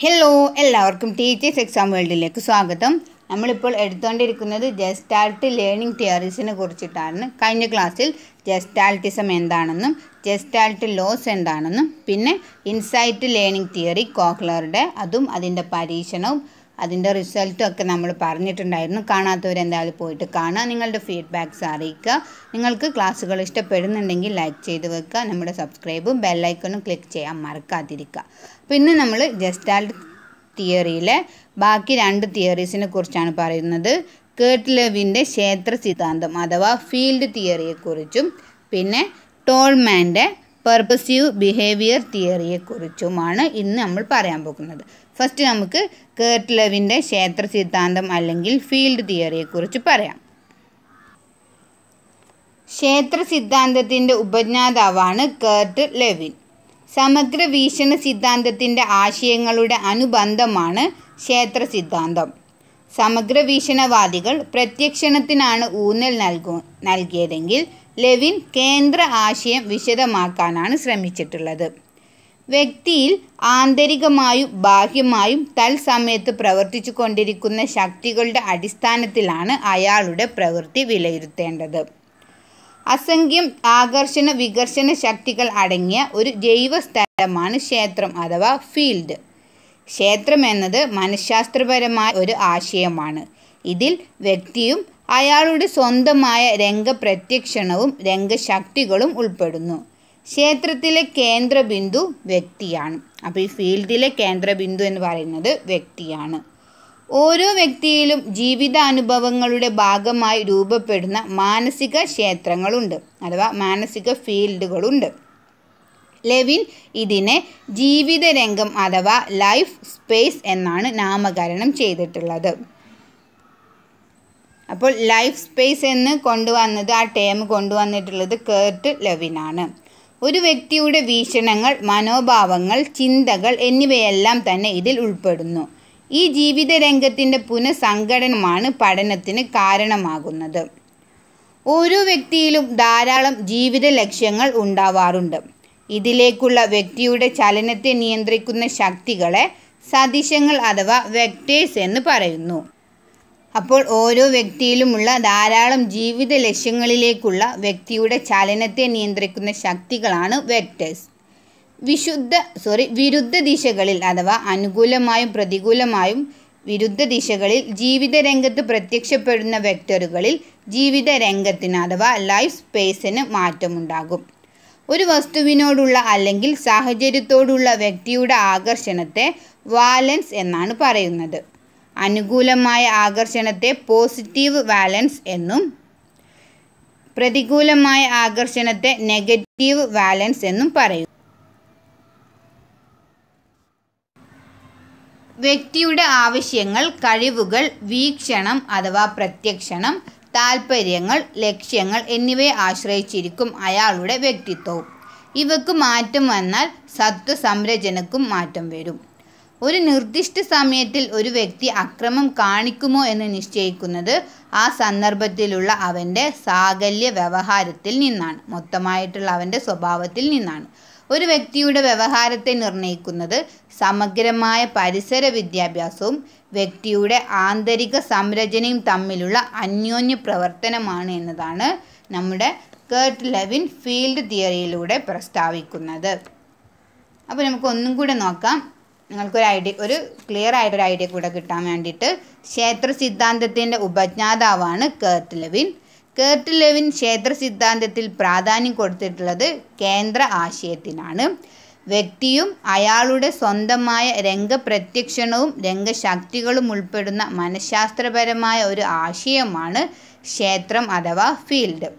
hello എല്ലാവർക്കും teachers exam വേൾഡിലേക്ക് സ്വാഗതം നമ്മളിപ്പോൾ എടുത്തുകൊണ്ടിരിക്കുന്നത് ജസ്റ്റാൾട്ട് ലേണിംഗ് തിയറീസിനെ കുറിച്ചിട്ടാണ് കഴിഞ്ഞ ക്ലാസ്സിൽ ജസ്റ്റാൾട്ടിസം എന്താണെന്നും ജസ്റ്റാൾട്ട് ലോസ് എന്താണെന്നും പിന്നെ ഇൻസൈറ്റ് ലേണിംഗ് തിയറി കോഹ്ലറുടെ അതും അതിൻ്റെ പരീക്ഷണവും അതിൻ്റെ ഒക്കെ നമ്മൾ പറഞ്ഞിട്ടുണ്ടായിരുന്നു കാണാത്തവരെന്തായാലും പോയിട്ട് കാണുക നിങ്ങളുടെ ഫീഡ്ബാക്ക്സ് അറിയിക്കുക നിങ്ങൾക്ക് ക്ലാസ്സുകൾ ഇഷ്ടപ്പെടുന്നുണ്ടെങ്കിൽ ലൈക്ക് ചെയ്ത് വെക്കുക നമ്മുടെ സബ്സ്ക്രൈബും ബെല്ലൈക്കണും ക്ലിക്ക് ചെയ്യാൻ മറക്കാതിരിക്കുക പിന്നെ നമ്മൾ ജസ്റ്റാൾഡ് തിയറിയിലെ ബാക്കി രണ്ട് തിയറീസിനെ കുറിച്ചാണ് പറയുന്നത് കേട്ട് ലെവിൻ്റെ ക്ഷേത്ര സിദ്ധാന്തം അഥവാ ഫീൽഡ് തിയറിയെക്കുറിച്ചും പിന്നെ ടോൾമാൻ്റെ പെർപ്പസീവ് ബിഹേവിയർ തിയറിയെക്കുറിച്ചുമാണ് ഇന്ന് നമ്മൾ പറയാൻ പോകുന്നത് ഫസ്റ്റ് നമുക്ക് കേർട്ട്ലവിൻ്റെ ക്ഷേത്ര സിദ്ധാന്തം അല്ലെങ്കിൽ ഫീൽഡ് തിയറിയെക്കുറിച്ച് പറയാം ക്ഷേത്ര സിദ്ധാന്തത്തിൻ്റെ ഉപജ്ഞാതാവാണ് കേർട്ട് ലെവിൻ സമഗ്ര വീക്ഷണ സിദ്ധാന്തത്തിൻ്റെ ആശയങ്ങളുടെ അനുബന്ധമാണ് ക്ഷേത്ര സിദ്ധാന്തം സമഗ്ര വീക്ഷണവാദികൾ പ്രത്യക്ഷണത്തിനാണ് ഊന്നൽ നൽകു നൽകിയതെങ്കിൽ ലെവിൻ കേന്ദ്ര ആശയം വിശദമാക്കാനാണ് ശ്രമിച്ചിട്ടുള്ളത് വ്യക്തിയിൽ ആന്തരികമായും ബാഹ്യമായും തൽസമയത്ത് പ്രവർത്തിച്ചു കൊണ്ടിരിക്കുന്ന ശക്തികളുടെ അടിസ്ഥാനത്തിലാണ് അയാളുടെ പ്രവൃത്തി വിലയിരുത്തേണ്ടത് അസംഖ്യം ആകർഷണ വികർഷണ ശക്തികൾ അടങ്ങിയ ഒരു ജൈവ സ്ഥലമാണ് ക്ഷേത്രം അഥവാ ഫീൽഡ് ക്ഷേത്രം എന്നത് മനഃശാസ്ത്രപരമായ ഒരു ആശയമാണ് ഇതിൽ വ്യക്തിയും അയാളുടെ സ്വന്തമായ രംഗപ്രത്യക്ഷണവും രംഗശക്തികളും ഉൾപ്പെടുന്നു ക്ഷേത്രത്തിലെ കേന്ദ്രബിന്ദു വ്യക്തിയാണ് അപ്പോൾ ഈ ഫീൽഡിലെ കേന്ദ്രബിന്ദു എന്ന് പറയുന്നത് വ്യക്തിയാണ് ഓരോ വ്യക്തിയിലും ജീവിതാനുഭവങ്ങളുടെ ഭാഗമായി രൂപപ്പെടുന്ന മാനസിക ക്ഷേത്രങ്ങളുണ്ട് അഥവാ മാനസിക ഫീൽഡുകളുണ്ട് ലെവിൻ ഇതിനെ ജീവിതരംഗം അഥവാ ലൈഫ് സ്പേസ് എന്നാണ് നാമകരണം ചെയ്തിട്ടുള്ളത് അപ്പോൾ ലൈഫ് സ്പേസ് എന്ന് കൊണ്ടുവന്നത് ആ ടേം കൊണ്ടുവന്നിട്ടുള്ളത് കേർട്ട് ലെവിനാണ് ഒരു വ്യക്തിയുടെ വീക്ഷണങ്ങൾ മനോഭാവങ്ങൾ ചിന്തകൾ എന്നിവയെല്ലാം തന്നെ ഇതിൽ ഉൾപ്പെടുന്നു ഈ ജീവിത രംഗത്തിൻ്റെ പുനഃസംഘടനമാണ് പഠനത്തിന് കാരണമാകുന്നത് ഓരോ വ്യക്തിയിലും ധാരാളം ജീവിത ലക്ഷ്യങ്ങൾ ഉണ്ടാവാറുണ്ട് ഇതിലേക്കുള്ള വ്യക്തിയുടെ ചലനത്തെ നിയന്ത്രിക്കുന്ന ശക്തികളെ സദിശങ്ങൾ അഥവാ വെക്ടേഴ്സ് എന്ന് പറയുന്നു അപ്പോൾ ഓരോ വ്യക്തിയിലുമുള്ള ധാരാളം ജീവിത ലക്ഷ്യങ്ങളിലേക്കുള്ള വ്യക്തിയുടെ ചലനത്തെ നിയന്ത്രിക്കുന്ന ശക്തികളാണ് വെക്ടേഴ്സ് വിശുദ്ധ സോറി വിരുദ്ധ ദിശകളിൽ അഥവാ അനുകൂലമായും പ്രതികൂലമായും വിരുദ്ധ ദിശകളിൽ ജീവിത രംഗത്ത് പ്രത്യക്ഷപ്പെടുന്ന വെക്ടറുകളിൽ ജീവിത രംഗത്തിന് അഥവാ ലൈഫ് സ്പേസിന് മാറ്റമുണ്ടാകും ഒരു വസ്തുവിനോടുള്ള അല്ലെങ്കിൽ സാഹചര്യത്തോടുള്ള വ്യക്തിയുടെ ആകർഷണത്തെ വാലൻസ് എന്നാണ് പറയുന്നത് അനുകൂലമായ ആകർഷണത്തെ പോസിറ്റീവ് വാലൻസ് എന്നും പ്രതികൂലമായ ആകർഷണത്തെ നെഗറ്റീവ് വാലൻസ് എന്നും പറയും വ്യക്തിയുടെ ആവശ്യങ്ങൾ കഴിവുകൾ വീക്ഷണം അഥവാ പ്രത്യക്ഷണം താൽപ്പര്യങ്ങൾ ലക്ഷ്യങ്ങൾ എന്നിവയെ ആശ്രയിച്ചിരിക്കും അയാളുടെ വ്യക്തിത്വവും ഇവക്ക് മാറ്റം വന്നാൽ സത്വസംരചനക്കും മാറ്റം വരും ഒരു നിർദ്ദിഷ്ട സമയത്തിൽ ഒരു വ്യക്തി അക്രമം കാണിക്കുമോ എന്ന് നിശ്ചയിക്കുന്നത് ആ സന്ദർഭത്തിലുള്ള അവൻ്റെ സാകല്യ വ്യവഹാരത്തിൽ നിന്നാണ് മൊത്തമായിട്ടുള്ള അവൻ്റെ സ്വഭാവത്തിൽ നിന്നാണ് ഒരു വ്യക്തിയുടെ വ്യവഹാരത്തെ നിർണ്ണയിക്കുന്നത് സമഗ്രമായ പരിസര വിദ്യാഭ്യാസവും വ്യക്തിയുടെ ആന്തരിക സംരചനയും തമ്മിലുള്ള അന്യോന്യ പ്രവർത്തനമാണ് എന്നതാണ് നമ്മുടെ കേർട്ട് ലെവിൻ ഫീൽഡ് തിയറിയിലൂടെ പ്രസ്താവിക്കുന്നത് അപ്പോൾ നമുക്ക് ഒന്നും കൂടെ നോക്കാം നിങ്ങൾക്കൊരു ഐഡിയ ഒരു ക്ലിയർ ആയിട്ടൊരു ഐഡിയ കൂടെ കിട്ടാൻ വേണ്ടിയിട്ട് ക്ഷേത്ര സിദ്ധാന്തത്തിൻ്റെ ഉപജ്ഞാതാവാണ് കേർട്ട് ലെവിൻ കേർട്ട് ലെവിൻ ക്ഷേത്ര സിദ്ധാന്തത്തിൽ പ്രാധാന്യം കൊടുത്തിട്ടുള്ളത് കേന്ദ്ര ആശയത്തിനാണ് വ്യക്തിയും അയാളുടെ സ്വന്തമായ രംഗപ്രത്യക്ഷണവും രംഗശക്തികളും ഉൾപ്പെടുന്ന മനഃശാസ്ത്രപരമായ ഒരു ആശയമാണ് ക്ഷേത്രം അഥവാ ഫീൽഡ്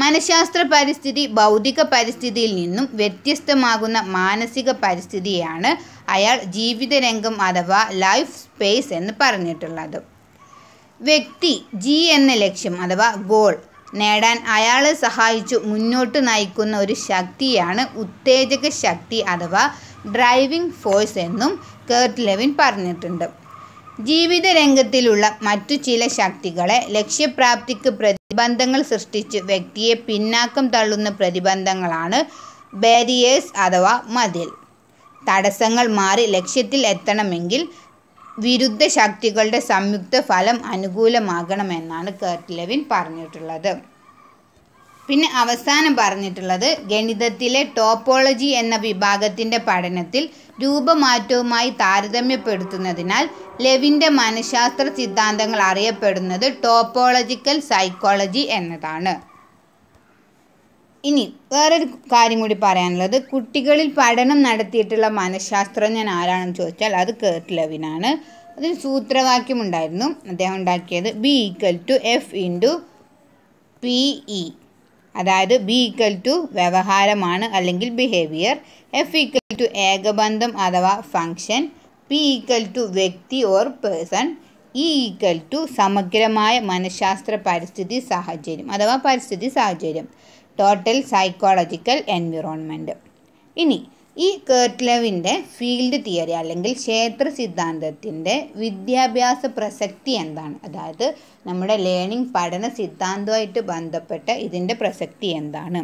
മനഃശാസ്ത്ര പരിസ്ഥിതി ഭൗതിക പരിസ്ഥിതിയിൽ നിന്നും വ്യത്യസ്തമാകുന്ന മാനസിക പരിസ്ഥിതിയാണ് അയാൾ ജീവിതരംഗം അഥവാ ലൈഫ് സ്പേസ് എന്ന് പറഞ്ഞിട്ടുള്ളത് വ്യക്തി ജി എന്ന ലക്ഷ്യം അഥവാ ഗോൾ നേടാൻ അയാളെ സഹായിച്ചു മുന്നോട്ട് നയിക്കുന്ന ഒരു ശക്തിയാണ് ഉത്തേജക ശക്തി അഥവാ ഡ്രൈവിംഗ് ഫോഴ്സ് എന്നും കേർട്ട് ലെവിൻ പറഞ്ഞിട്ടുണ്ട് ജീവിതരംഗത്തിലുള്ള മറ്റു ചില ശക്തികളെ ലക്ഷ്യപ്രാപ്തിക്ക് പ്രതിബന്ധങ്ങൾ സൃഷ്ടിച്ച് വ്യക്തിയെ പിന്നാക്കം തള്ളുന്ന പ്രതിബന്ധങ്ങളാണ് ബാരിയേഴ്സ് അഥവാ മതിൽ തടസ്സങ്ങൾ മാറി ലക്ഷ്യത്തിൽ എത്തണമെങ്കിൽ വിരുദ്ധ ശക്തികളുടെ സംയുക്ത ഫലം അനുകൂലമാകണമെന്നാണ് കേർട്ട് ലെവിൻ പറഞ്ഞിട്ടുള്ളത് പിന്നെ അവസാനം പറഞ്ഞിട്ടുള്ളത് ഗണിതത്തിലെ ടോപ്പോളജി എന്ന വിഭാഗത്തിൻ്റെ പഠനത്തിൽ രൂപമാറ്റവുമായി താരതമ്യപ്പെടുത്തുന്നതിനാൽ ലെവിൻ്റെ മനഃശാസ്ത്ര സിദ്ധാന്തങ്ങൾ അറിയപ്പെടുന്നത് ടോപ്പോളജിക്കൽ സൈക്കോളജി എന്നതാണ് ഇനി വേറൊരു കാര്യം കൂടി പറയാനുള്ളത് കുട്ടികളിൽ പഠനം നടത്തിയിട്ടുള്ള മനഃശാസ്ത്രജ്ഞൻ ആരാണെന്ന് ചോദിച്ചാൽ അത് കേട്ട് ലെവിനാണ് അതിന് സൂത്രവാക്യം ഉണ്ടായിരുന്നു അദ്ദേഹം ഉണ്ടാക്കിയത് B equal to F into P E അതായത് ബി ഈക്വൽ ടു വ്യവഹാരമാണ് അല്ലെങ്കിൽ ബിഹേവിയർ എഫ് ഈക്വൽ ടു ഏകബന്ധം അഥവാ ഫങ്ഷൻ പി ഈക്വൽ ടു വ്യക്തി or person E equal to സമഗ്രമായ മനഃശാസ്ത്ര പരിസ്ഥിതി സാഹചര്യം അഥവാ പരിസ്ഥിതി സാഹചര്യം ടോട്ടൽ സൈക്കോളജിക്കൽ എൻവിറോൺമെൻറ്റ് ഇനി ഈ കേർട്ട്ലവിൻ്റെ ഫീൽഡ് തിയറി അല്ലെങ്കിൽ ക്ഷേത്ര സിദ്ധാന്തത്തിൻ്റെ വിദ്യാഭ്യാസ പ്രസക്തി എന്താണ് അതായത് നമ്മുടെ ലേണിംഗ് പഠന സിദ്ധാന്തവുമായിട്ട് ബന്ധപ്പെട്ട ഇതിൻ്റെ പ്രസക്തി എന്താണ്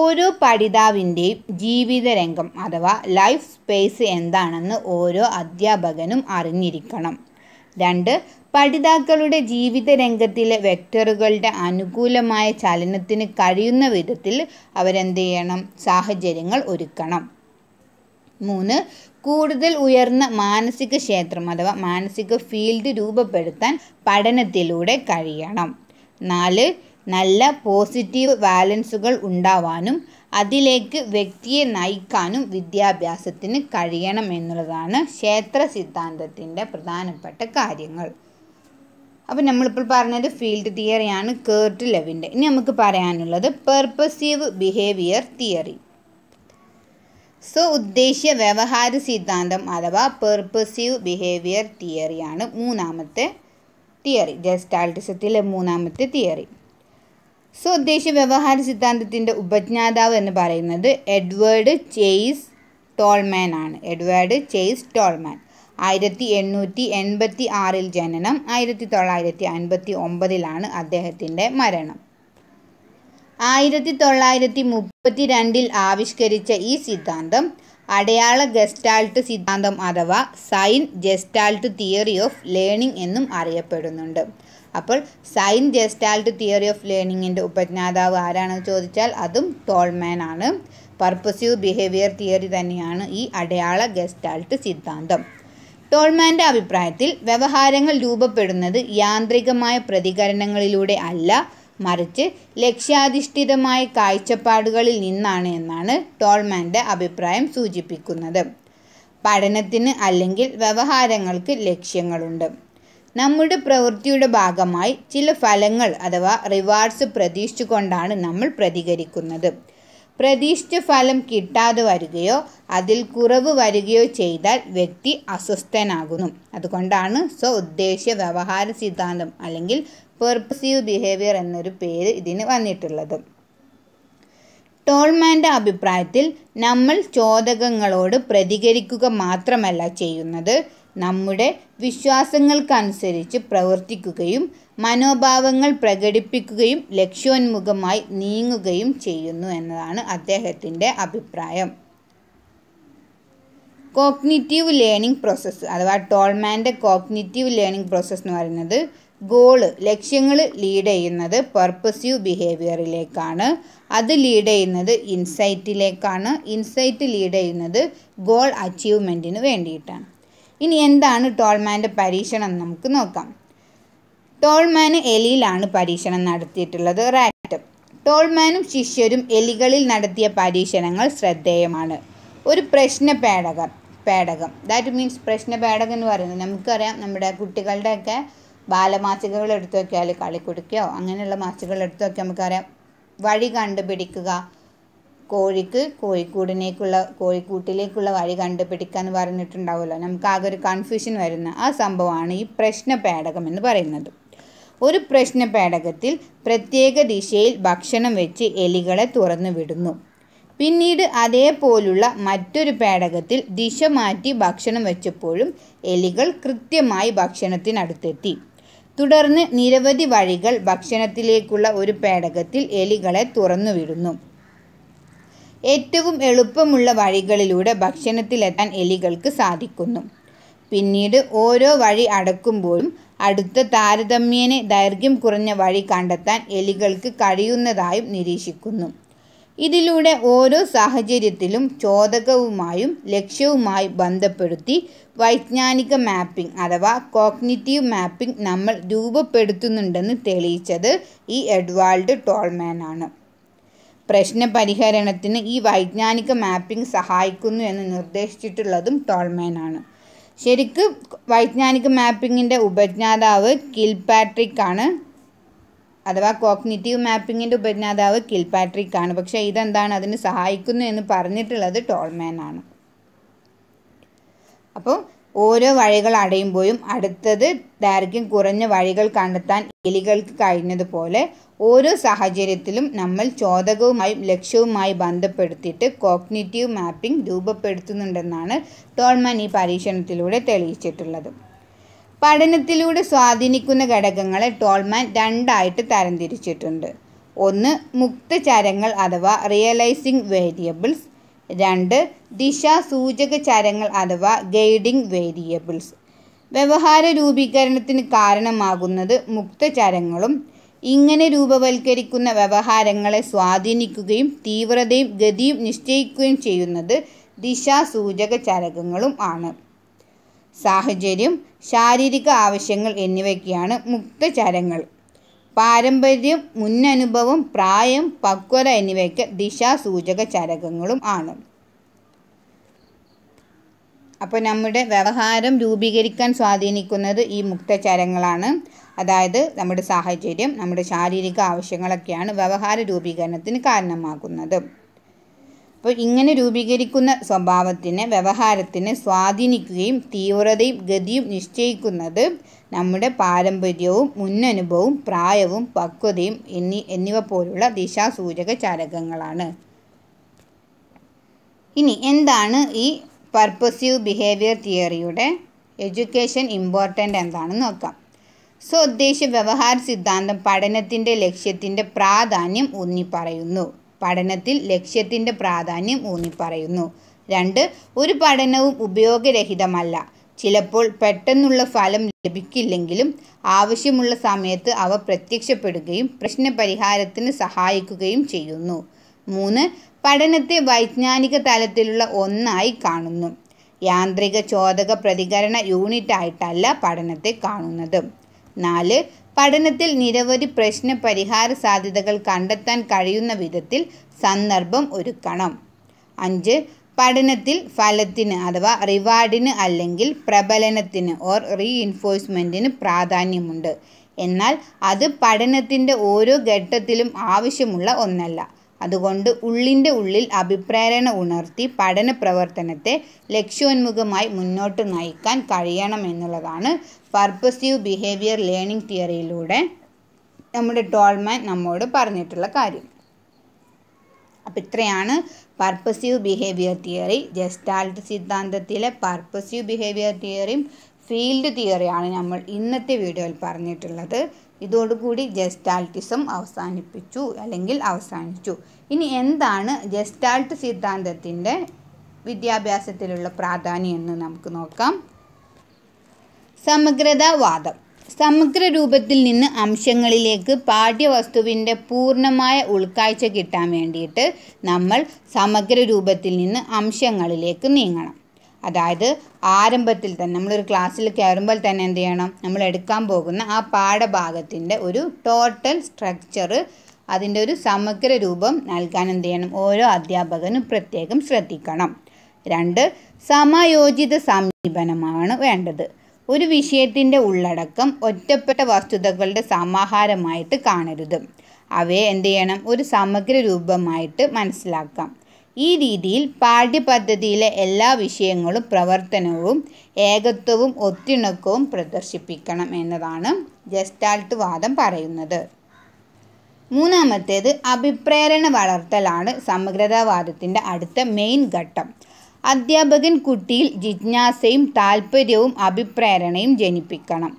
ഓരോ പഠിതാവിൻ്റെയും രംഗം അഥവാ ലൈഫ് സ്പേസ് എന്താണെന്ന് ഓരോ അധ്യാപകനും അറിഞ്ഞിരിക്കണം രണ്ട് പഠിതാക്കളുടെ ജീവിത രംഗത്തിലെ വെക്ടറുകളുടെ അനുകൂലമായ ചലനത്തിന് കഴിയുന്ന വിധത്തിൽ അവരെന്ത് ചെയ്യണം സാഹചര്യങ്ങൾ ഒരുക്കണം മൂന്ന് കൂടുതൽ ഉയർന്ന മാനസിക ക്ഷേത്രം അഥവാ മാനസിക ഫീൽഡ് രൂപപ്പെടുത്താൻ പഠനത്തിലൂടെ കഴിയണം നാല് നല്ല പോസിറ്റീവ് ബാലൻസുകൾ ഉണ്ടാവാനും അതിലേക്ക് വ്യക്തിയെ നയിക്കാനും വിദ്യാഭ്യാസത്തിന് കഴിയണം എന്നുള്ളതാണ് ക്ഷേത്ര സിദ്ധാന്തത്തിൻ്റെ പ്രധാനപ്പെട്ട കാര്യങ്ങൾ അപ്പോൾ നമ്മളിപ്പോൾ പറഞ്ഞത് ഫീൽഡ് തിയറിയാണ് കേർട്ട് ലെവിൻ്റെ ഇനി നമുക്ക് പറയാനുള്ളത് പെർപ്പസീവ് ബിഹേവിയർ തിയറി സോ ഉദ്ദേശ്യ വ്യവഹാര സിദ്ധാന്തം അഥവാ പെർപ്പസീവ് ബിഹേവിയർ തിയറിയാണ് മൂന്നാമത്തെ തിയറി ജസ്റ്റാൾട്ടിസത്തിലെ മൂന്നാമത്തെ തിയറി സോ ഉദ്ദേശ്യ വ്യവഹാര സിദ്ധാന്തത്തിൻ്റെ ഉപജ്ഞാതാവ് എന്ന് പറയുന്നത് എഡ്വേർഡ് ചെയ്സ് ടോൾമാൻ ആണ് എഡ്വേർഡ് ചെയ്സ് ടോൾമാൻ ആയിരത്തി എണ്ണൂറ്റി എൺപത്തി ആറിൽ ജനനം ആയിരത്തി തൊള്ളായിരത്തി അൻപത്തി ഒമ്പതിലാണ് അദ്ദേഹത്തിൻ്റെ മരണം ആയിരത്തി തൊള്ളായിരത്തി മുപ്പത്തി രണ്ടിൽ ആവിഷ്കരിച്ച ഈ സിദ്ധാന്തം അടയാള ഗസ്റ്റാൾട്ട് സിദ്ധാന്തം അഥവാ sign gestalt theory of learning എന്നും അറിയപ്പെടുന്നുണ്ട് അപ്പോൾ സൈൻ ജെസ്റ്റാൾട്ട് തിയറി ഓഫ് ലേണിങ്ങിൻ്റെ ഉപജ്ഞാതാവ് ആരാണെന്ന് ചോദിച്ചാൽ അതും ടോൾമാൻ ആണ് പർപ്പസീവ് ബിഹേവിയർ തിയറി തന്നെയാണ് ഈ അടയാള ഗസ്റ്റാൾട്ട് സിദ്ധാന്തം ടോൾമാൻ്റെ അഭിപ്രായത്തിൽ വ്യവഹാരങ്ങൾ രൂപപ്പെടുന്നത് യാന്ത്രികമായ പ്രതികരണങ്ങളിലൂടെ അല്ല മറിച്ച് ലക്ഷ്യാധിഷ്ഠിതമായ കാഴ്ചപ്പാടുകളിൽ നിന്നാണ് എന്നാണ് ടോൾമാൻ്റെ അഭിപ്രായം സൂചിപ്പിക്കുന്നത് പഠനത്തിന് അല്ലെങ്കിൽ വ്യവഹാരങ്ങൾക്ക് ലക്ഷ്യങ്ങളുണ്ട് നമ്മുടെ പ്രവൃത്തിയുടെ ഭാഗമായി ചില ഫലങ്ങൾ അഥവാ റിവാർഡ്സ് പ്രതീക്ഷിച്ചുകൊണ്ടാണ് നമ്മൾ പ്രതികരിക്കുന്നത് പ്രതീക്ഷിച്ച ഫലം കിട്ടാതെ വരികയോ അതിൽ കുറവ് വരികയോ ചെയ്താൽ വ്യക്തി അസ്വസ്ഥനാകുന്നു അതുകൊണ്ടാണ് സ്വ ഉദ്ദേശ്യ വ്യവഹാര സിദ്ധാന്തം അല്ലെങ്കിൽ പെർപ്പസീവ് ബിഹേവിയർ എന്നൊരു പേര് ഇതിന് വന്നിട്ടുള്ളത് ടോൾമാൻ്റെ അഭിപ്രായത്തിൽ നമ്മൾ ചോദകങ്ങളോട് പ്രതികരിക്കുക മാത്രമല്ല ചെയ്യുന്നത് നമ്മുടെ വിശ്വാസങ്ങൾക്കനുസരിച്ച് പ്രവർത്തിക്കുകയും മനോഭാവങ്ങൾ പ്രകടിപ്പിക്കുകയും ലക്ഷ്യോന്മുഖമായി നീങ്ങുകയും ചെയ്യുന്നു എന്നതാണ് അദ്ദേഹത്തിൻ്റെ അഭിപ്രായം കോഗ്നിറ്റീവ് ലേണിംഗ് പ്രോസസ്സ് അഥവാ ടോൾമാൻ്റെ കോഗ്നിറ്റീവ് ലേണിംഗ് പ്രോസസ്സ് എന്ന് പറയുന്നത് ഗോള് ലക്ഷ്യങ്ങൾ ലീഡ് ചെയ്യുന്നത് പർപ്പസീവ് ബിഹേവിയറിലേക്കാണ് അത് ലീഡ് ചെയ്യുന്നത് ഇൻസൈറ്റിലേക്കാണ് ഇൻസൈറ്റ് ലീഡ് ചെയ്യുന്നത് ഗോൾ അച്ചീവ്മെൻറ്റിന് വേണ്ടിയിട്ടാണ് ഇനി എന്താണ് ടോൾമാൻ്റെ പരീക്ഷണം നമുക്ക് നോക്കാം ടോൾമാൻ എലിയിലാണ് പരീക്ഷണം നടത്തിയിട്ടുള്ളത് റാറ്റ് ടോൾമാനും ശിഷ്യരും എലികളിൽ നടത്തിയ പരീക്ഷണങ്ങൾ ശ്രദ്ധേയമാണ് ഒരു പ്രശ്ന പേടകം പേടകം ദാറ്റ് മീൻസ് പ്രശ്ന പേടകം എന്ന് പറയുന്നത് നമുക്കറിയാം നമ്മുടെ കുട്ടികളുടെയൊക്കെ ബാലമാസികകൾ എടുത്തു നോക്കിയാൽ കളിക്കുടുക്കയോ അങ്ങനെയുള്ള മാസികകൾ എടുത്തു നോക്കിയാൽ നമുക്കറിയാം വഴി കണ്ടുപിടിക്കുക കോഴിക്ക് കോഴിക്കൂടിനേക്കുള്ള കോഴിക്കൂട്ടിലേക്കുള്ള വഴി കണ്ടുപിടിക്കാൻ പറഞ്ഞിട്ടുണ്ടാവുമല്ലോ നമുക്ക് ആകെ ഒരു കൺഫ്യൂഷൻ വരുന്ന ആ സംഭവമാണ് ഈ പ്രശ്ന പേടകം എന്ന് പറയുന്നത് ഒരു പ്രശ്ന പേടകത്തിൽ പ്രത്യേക ദിശയിൽ ഭക്ഷണം വെച്ച് എലികളെ തുറന്നു വിടുന്നു പിന്നീട് അതേപോലുള്ള മറ്റൊരു പേടകത്തിൽ ദിശ മാറ്റി ഭക്ഷണം വെച്ചപ്പോഴും എലികൾ കൃത്യമായി ഭക്ഷണത്തിനടുത്തെത്തി തുടർന്ന് നിരവധി വഴികൾ ഭക്ഷണത്തിലേക്കുള്ള ഒരു പേടകത്തിൽ എലികളെ തുറന്നുവിടുന്നു ഏറ്റവും എളുപ്പമുള്ള വഴികളിലൂടെ ഭക്ഷണത്തിലെത്താൻ എലികൾക്ക് സാധിക്കുന്നു പിന്നീട് ഓരോ വഴി അടക്കുമ്പോഴും അടുത്ത താരതമ്യേന ദൈർഘ്യം കുറഞ്ഞ വഴി കണ്ടെത്താൻ എലികൾക്ക് കഴിയുന്നതായും നിരീക്ഷിക്കുന്നു ഇതിലൂടെ ഓരോ സാഹചര്യത്തിലും ചോദകവുമായും ലക്ഷ്യവുമായി ബന്ധപ്പെടുത്തി വൈജ്ഞാനിക മാപ്പിംഗ് അഥവാ കോഗ്നിറ്റീവ് മാപ്പിംഗ് നമ്മൾ രൂപപ്പെടുത്തുന്നുണ്ടെന്ന് തെളിയിച്ചത് ഈ എഡ്വാൾഡ് ടോൾമാൻ ആണ് പ്രശ്ന പരിഹരണത്തിന് ഈ വൈജ്ഞാനിക മാപ്പിംഗ് സഹായിക്കുന്നു എന്ന് നിർദ്ദേശിച്ചിട്ടുള്ളതും ആണ് ശരിക്ക് വൈജ്ഞാനിക മാപ്പിങ്ങിൻ്റെ ഉപജ്ഞാതാവ് കിൽപാട്രിക് ആണ് അഥവാ കോഗ്നിറ്റീവ് മാപ്പിങ്ങിൻ്റെ ഉപജ്ഞാതാവ് കിൽപാട്രിക് ആണ് പക്ഷേ ഇതെന്താണ് അതിന് സഹായിക്കുന്നു എന്ന് പറഞ്ഞിട്ടുള്ളത് ടോൾമാൻ ആണ് അപ്പോൾ ഓരോ വഴികൾ അടയുമ്പോഴും അടുത്തത് ദൈർഘ്യം കുറഞ്ഞ വഴികൾ കണ്ടെത്താൻ എലികൾക്ക് കഴിഞ്ഞതുപോലെ ഓരോ സാഹചര്യത്തിലും നമ്മൾ ചോദകവുമായും ലക്ഷ്യവുമായി ബന്ധപ്പെടുത്തിയിട്ട് കോഗ്നിറ്റീവ് മാപ്പിംഗ് രൂപപ്പെടുത്തുന്നുണ്ടെന്നാണ് ടോൾമാൻ ഈ പരീക്ഷണത്തിലൂടെ തെളിയിച്ചിട്ടുള്ളത് പഠനത്തിലൂടെ സ്വാധീനിക്കുന്ന ഘടകങ്ങളെ ടോൾമാൻ രണ്ടായിട്ട് തരംതിരിച്ചിട്ടുണ്ട് ഒന്ന് മുക്തചരങ്ങൾ അഥവാ റിയലൈസിംഗ് വേരിയബിൾസ് രണ്ട് ദിശാസൂചക ചരങ്ങൾ അഥവാ ഗൈഡിംഗ് വേരിയബിൾസ് വ്യവഹാര രൂപീകരണത്തിന് കാരണമാകുന്നത് മുക്തചരങ്ങളും ഇങ്ങനെ രൂപവൽക്കരിക്കുന്ന വ്യവഹാരങ്ങളെ സ്വാധീനിക്കുകയും തീവ്രതയും ഗതിയും നിശ്ചയിക്കുകയും ചെയ്യുന്നത് ദിശാസൂചക ചരകങ്ങളും ആണ് സാഹചര്യം ശാരീരിക ആവശ്യങ്ങൾ എന്നിവയ്ക്കാണ് മുക്തചരങ്ങൾ പാരമ്പര്യം മുന്നനുഭവം പ്രായം പക്വത എന്നിവയ്ക്ക് ദിശാസൂചക ചരകങ്ങളും ആണ് അപ്പോൾ നമ്മുടെ വ്യവഹാരം രൂപീകരിക്കാൻ സ്വാധീനിക്കുന്നത് ഈ മുക്തചരങ്ങളാണ് അതായത് നമ്മുടെ സാഹചര്യം നമ്മുടെ ശാരീരിക ആവശ്യങ്ങളൊക്കെയാണ് വ്യവഹാര രൂപീകരണത്തിന് കാരണമാകുന്നത് അപ്പോൾ ഇങ്ങനെ രൂപീകരിക്കുന്ന സ്വഭാവത്തിന് വ്യവഹാരത്തിന് സ്വാധീനിക്കുകയും തീവ്രതയും ഗതിയും നിശ്ചയിക്കുന്നത് നമ്മുടെ പാരമ്പര്യവും മുന്നനുഭവവും പ്രായവും പക്വതയും എന്നീ എന്നിവ പോലുള്ള ദിശാസൂചക ചാലകങ്ങളാണ് ഇനി എന്താണ് ഈ പർപ്പസീവ് ബിഹേവിയർ തിയറിയുടെ എഡ്യൂക്കേഷൻ ഇമ്പോർട്ടൻ്റ് എന്താണെന്ന് നോക്കാം സ്വദേശ വ്യവഹാര സിദ്ധാന്തം പഠനത്തിൻ്റെ ലക്ഷ്യത്തിൻ്റെ പ്രാധാന്യം ഊന്നിപ്പറയുന്നു പഠനത്തിൽ ലക്ഷ്യത്തിൻ്റെ പ്രാധാന്യം ഊന്നിപ്പറയുന്നു രണ്ട് ഒരു പഠനവും ഉപയോഗരഹിതമല്ല ചിലപ്പോൾ പെട്ടെന്നുള്ള ഫലം ലഭിക്കില്ലെങ്കിലും ആവശ്യമുള്ള സമയത്ത് അവ പ്രത്യക്ഷപ്പെടുകയും പ്രശ്നപരിഹാരത്തിന് സഹായിക്കുകയും ചെയ്യുന്നു മൂന്ന് പഠനത്തെ വൈജ്ഞാനിക തലത്തിലുള്ള ഒന്നായി കാണുന്നു യാന്ത്രിക ചോദക പ്രതികരണ യൂണിറ്റായിട്ടല്ല പഠനത്തെ കാണുന്നത് നാല് പഠനത്തിൽ നിരവധി പ്രശ്ന പരിഹാര സാധ്യതകൾ കണ്ടെത്താൻ കഴിയുന്ന വിധത്തിൽ സന്ദർഭം ഒരുക്കണം അഞ്ച് പഠനത്തിൽ ഫലത്തിന് അഥവാ റിവാർഡിന് അല്ലെങ്കിൽ പ്രബലനത്തിന് ഓർ റീഇൻഫോഴ്സ്മെൻറ്റിന് പ്രാധാന്യമുണ്ട് എന്നാൽ അത് പഠനത്തിൻ്റെ ഓരോ ഘട്ടത്തിലും ആവശ്യമുള്ള ഒന്നല്ല അതുകൊണ്ട് ഉള്ളിൻ്റെ ഉള്ളിൽ അഭിപ്രേരണ ഉണർത്തി പഠന പ്രവർത്തനത്തെ ലക്ഷ്യോന്മുഖമായി മുന്നോട്ട് നയിക്കാൻ കഴിയണമെന്നുള്ളതാണ് പർപ്പസീവ് ബിഹേവിയർ ലേണിംഗ് തിയറിയിലൂടെ നമ്മുടെ ഡോൾമാൻ നമ്മോട് പറഞ്ഞിട്ടുള്ള കാര്യം അപ്പം ഇത്രയാണ് പർപ്പസീവ് ബിഹേവിയർ തിയറി ജെസ്റ്റാൾട്ട് സിദ്ധാന്തത്തിലെ പർപ്പസീവ് ബിഹേവിയർ തിയറിയും ഫീൽഡ് തിയറിയാണ് നമ്മൾ ഇന്നത്തെ വീഡിയോയിൽ പറഞ്ഞിട്ടുള്ളത് ഇതോടുകൂടി ജെസ്റ്റാൾട്ടിസം അവസാനിപ്പിച്ചു അല്ലെങ്കിൽ അവസാനിച്ചു ഇനി എന്താണ് ജസ്റ്റാൾട്ട് സിദ്ധാന്തത്തിൻ്റെ വിദ്യാഭ്യാസത്തിലുള്ള പ്രാധാന്യം എന്ന് നമുക്ക് നോക്കാം സമഗ്രതാവാദം സമഗ്ര രൂപത്തിൽ നിന്ന് അംശങ്ങളിലേക്ക് പാഠ്യവസ്തുവിൻ്റെ പൂർണ്ണമായ ഉൾക്കാഴ്ച കിട്ടാൻ വേണ്ടിയിട്ട് നമ്മൾ സമഗ്ര രൂപത്തിൽ നിന്ന് അംശങ്ങളിലേക്ക് നീങ്ങണം അതായത് ആരംഭത്തിൽ തന്നെ നമ്മളൊരു ക്ലാസ്സിൽ കയറുമ്പോൾ തന്നെ എന്ത് ചെയ്യണം നമ്മൾ എടുക്കാൻ പോകുന്ന ആ പാഠഭാഗത്തിൻ്റെ ഒരു ടോട്ടൽ സ്ട്രക്ചർ അതിൻ്റെ ഒരു സമഗ്ര രൂപം നൽകാൻ എന്ത് ചെയ്യണം ഓരോ അധ്യാപകനും പ്രത്യേകം ശ്രദ്ധിക്കണം രണ്ട് സമയോചിത സമീപനമാണ് വേണ്ടത് ഒരു വിഷയത്തിൻ്റെ ഉള്ളടക്കം ഒറ്റപ്പെട്ട വസ്തുതകളുടെ സമാഹാരമായിട്ട് കാണരുത് അവയെ എന്ത് ചെയ്യണം ഒരു സമഗ്ര രൂപമായിട്ട് മനസ്സിലാക്കാം ഈ രീതിയിൽ പാഠ്യപദ്ധതിയിലെ എല്ലാ വിഷയങ്ങളും പ്രവർത്തനവും ഏകത്വവും ഒത്തിണക്കവും പ്രദർശിപ്പിക്കണം എന്നതാണ് ജസ്റ്റാൾട്ട് വാദം പറയുന്നത് മൂന്നാമത്തേത് അഭിപ്രേരണ വളർത്തലാണ് സമഗ്രതാവാദത്തിൻ്റെ അടുത്ത മെയിൻ ഘട്ടം അധ്യാപകൻ കുട്ടിയിൽ ജിജ്ഞാസയും താൽപ്പര്യവും അഭിപ്രേരണയും ജനിപ്പിക്കണം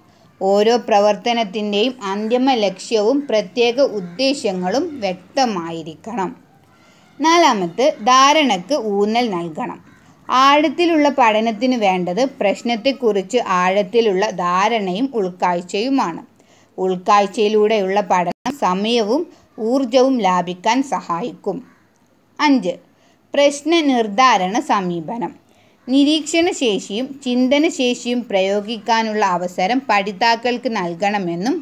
ഓരോ പ്രവർത്തനത്തിൻ്റെയും അന്തിമ ലക്ഷ്യവും പ്രത്യേക ഉദ്ദേശങ്ങളും വ്യക്തമായിരിക്കണം നാലാമത് ധാരണക്ക് ഊന്നൽ നൽകണം ആഴത്തിലുള്ള പഠനത്തിന് വേണ്ടത് പ്രശ്നത്തെക്കുറിച്ച് ആഴത്തിലുള്ള ധാരണയും ഉൾക്കാഴ്ചയുമാണ് ഉൾക്കാഴ്ചയിലൂടെയുള്ള പഠനം സമയവും ഊർജവും ലാഭിക്കാൻ സഹായിക്കും അഞ്ച് പ്രശ്ന നിർദ്ധാരണ സമീപനം നിരീക്ഷണശേഷിയും ചിന്തനശേഷിയും പ്രയോഗിക്കാനുള്ള അവസരം പഠിതാക്കൾക്ക് നൽകണമെന്നും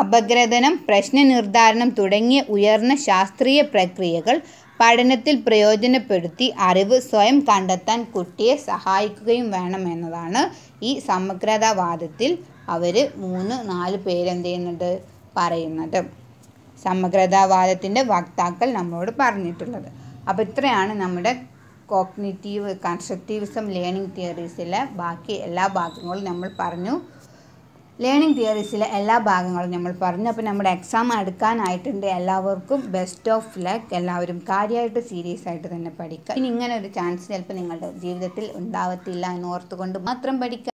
അപഗ്രഥനം പ്രശ്ന നിർദ്ധാരണം തുടങ്ങിയ ഉയർന്ന ശാസ്ത്രീയ പ്രക്രിയകൾ പഠനത്തിൽ പ്രയോജനപ്പെടുത്തി അറിവ് സ്വയം കണ്ടെത്താൻ കുട്ടിയെ സഹായിക്കുകയും വേണമെന്നതാണ് ഈ സമഗ്രതാവാദത്തിൽ അവർ മൂന്ന് നാല് പേരെന്ത് ചെയ്യുന്നുണ്ട് പറയുന്നത് സമഗ്രതാവാദത്തിൻ്റെ വക്താക്കൾ നമ്മളോട് പറഞ്ഞിട്ടുള്ളത് അപ്പോൾ ഇത്രയാണ് നമ്മുടെ കോഗ്നിറ്റീവ് കൺസ്ട്രക്റ്റീവിസം ലേണിംഗ് തിയറീസിലെ ബാക്കി എല്ലാ ഭാഗങ്ങളും നമ്മൾ പറഞ്ഞു ലേണിംഗ് തിയറീസിലെ എല്ലാ ഭാഗങ്ങളും നമ്മൾ പറഞ്ഞു അപ്പോൾ നമ്മുടെ എക്സാം എടുക്കാനായിട്ടുണ്ട് എല്ലാവർക്കും ബെസ്റ്റ് ഓഫ് ലക്ക് എല്ലാവരും കാര്യമായിട്ട് സീരിയസ് ആയിട്ട് തന്നെ പഠിക്കുക ഇനി ഇങ്ങനെ ഒരു ചാൻസ് ചിലപ്പോൾ നിങ്ങളുടെ ജീവിതത്തിൽ ഉണ്ടാവത്തില്ല എന്ന് ഓർത്തുകൊണ്ട് മാത്രം പഠിക്കുക